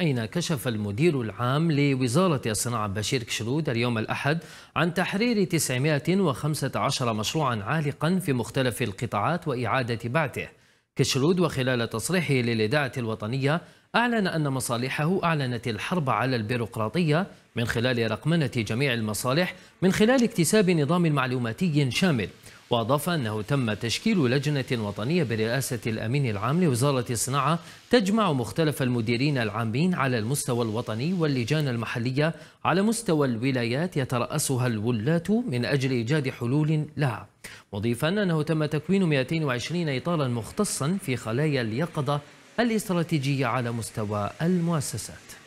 أين كشف المدير العام لوزارة الصناعة بشير كشرود اليوم الأحد عن تحرير 915 مشروعا عالقا في مختلف القطاعات وإعادة بعثه كشرود وخلال تصريحه للإذاعة الوطنية أعلن أن مصالحه أعلنت الحرب على البيروقراطية من خلال رقمنة جميع المصالح من خلال اكتساب نظام معلوماتي شامل وأضاف أنه تم تشكيل لجنة وطنية برئاسة الأمين العام لوزارة الصناعة تجمع مختلف المديرين العامين على المستوى الوطني واللجان المحلية على مستوى الولايات يترأسها الولاة من أجل إيجاد حلول لها مضيفا أنه تم تكوين 220 إطارا مختصا في خلايا اليقظة الاستراتيجية على مستوى المؤسسات